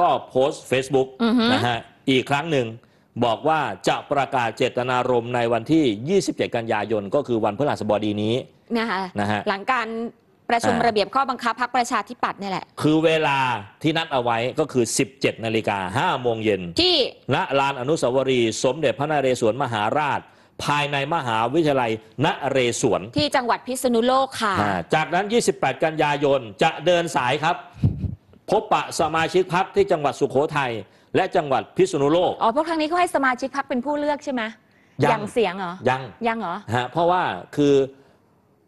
ก็โพสต์ Facebook นะฮะอีกครั้งหนึ่งบอกว่า จะประกาศเจตนารมณ์ในวันที่ 27 กันยายน ก็คือวันพฤหัสบดีนี้นะคะนะฮะ หลังการประชุมระเบียบข้อบังคับพักประชาธิปัตย์นี่แหละ คือเวลาที่นัดเอาไว้ก็คือ 17 นาฬิกา5โมงเย็น ที่ณลานอนุสาวรีย์สมเด็จพระนเรศวรมหาราช ภายในมหาวิทยาลัยนเรศวรที่จังหวัดพิษณุโลกค่ะจากนั้น 28 กันยายนจะเดินสายครับพบปะสมาชิกพักที่จังหวัดสุโขทัยและจังหวัดพิษณุโลกอ๋อเพราะครั้งนี้เขาให้สมาชิกพักเป็นผู้เลือกใช่ไหมยังยงเสียงเหรอ ยังยังเหรอฮะเพราะว่าคือ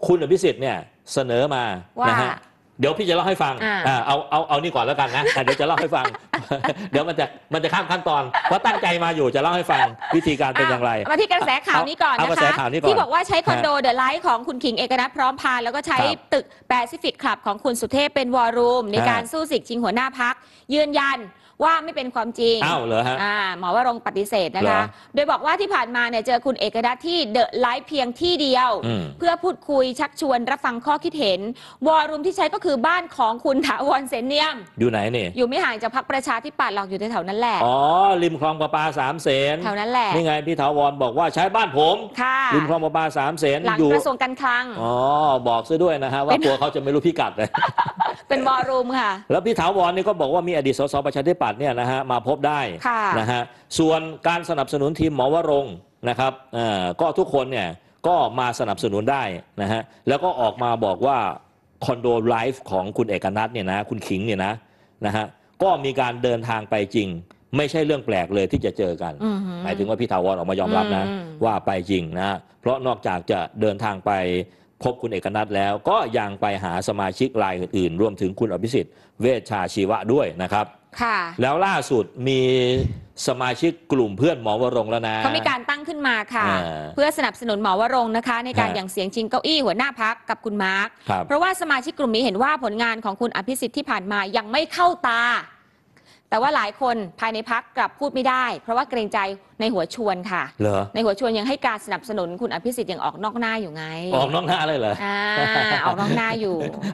คุณอภิสิทธิ์เนี่ยเสนอมานะฮะเดี๋ยวพี่จะเล่าให้ฟังอ่าเอาเอาเอานี่ก่อนแล้วกันนะ เดี๋ยวจะเล่าให้ฟังเดี๋ยวมันจะมันจะข้ามขั้นตอนเพราะตั้งใจมาอยู่จะเล่าให้ฟัง วิธีการเป็นอย่างไรมาที่กระแสข่าวนี้ก่อนนะคะที่บอกว่าใช้คอนโดเดอะไลท์ของคุณขิงเอกนัทพร้อมพานแล้วก็ใช้ตึกแปซิฟิกคลับของคุณสุเทพ เป็นวอร์รูมในการสู้สิกชิงหัวหน้าพัก ยืนยันว่าไม่เป็นความจริงอ้าวเหรอฮะอ่าหมอวรงปฏิเสธนะคะโดยบอกว่าที่ผ่านมาเนี่ยเจอคุณเอกนัทที่เดอะไลฟ์เพียงที่เดียวเพื่อพูดคุยชักชวนรับฟังข้อคิดเห็นวอรุมที่ใช้ก็คือบ้านของคุณถาวรเซนเนียมอยู่ไหนเนี่ยอยู่ไม่ห่างจากพักประชาาธิปัตย์หลอกอยู่แถวนั้นแหละ อ๋อ ริมคลองประปาสามเสนแถวนั้นแหละ นี่ไงพี่ถาวรบอกว่าใช้บ้านผมค่ะริมคลองประปาสามเสนหลังกระทรวงการคลัง อ๋อ บอกซะด้วยนะฮะว่ากลัวเขาจะไม่รู้พิกัดเลยเป็นวอรูมค่ะ แล้วพี่ถาวรนี่ก็บอกว่ามีอดีตสสประชาธิปัตย์เนี่ยนะฮะมาพบได้นะฮะ ส่วนการสนับสนุนทีมหมอวรงนะครับอ่ก็ทุกคนเนี่ยก็มาสนับสนุนได้นะฮะ แล้วก็ออกมาบอกว่าคอนโดไลฟ์ของคุณเอกนัทเนี่ยนะ คุณขิงเนี่ยนะ นะฮะก็มีการเดินทางไปจริง ไม่ใช่เรื่องแปลกเลยที่จะเจอกันหมายถึงว่าพี่ถาวรออกมายอมรับนะ ว่าไปจริงนะ เพราะนอกจากจะเดินทางไปพบคุณเอกนัทแล้ว ก็ยังไปหาสมาชิกรายอื่นๆรวมถึงคุณอภิสิทธิ์เวชชาชีวะด้วยนะครับ ค่ะ แล้วล่าสุดมีสมาชิกกลุ่มเพื่อนหมอวรงแล้วนะเขามีการตั้งขึ้นมาค่ะ เพื่อสนับสนุนหมอวรงนะคะ ในการอย่างเสียงชิงเก้าอี้หัวหน้าพักกับคุณมาร์คเพราะว่าสมาชิกกลุ่มนี้เห็นว่าผลงานของคุณอภิสิทธิ์ที่ผ่านมายังไม่เข้าตา แต่ว่าหลายคนภายในพักกลับพูดไม่ได้ เพราะว่าเกรงใจในหัวชวนค่ะในหัวชวนยังให้การสนับสนุนคุณอภิสิทธิ์อย่างออกนอกหน้าอยู่ไงออกนอกหน้าเลยเหรออออกนอกหน้าอยู่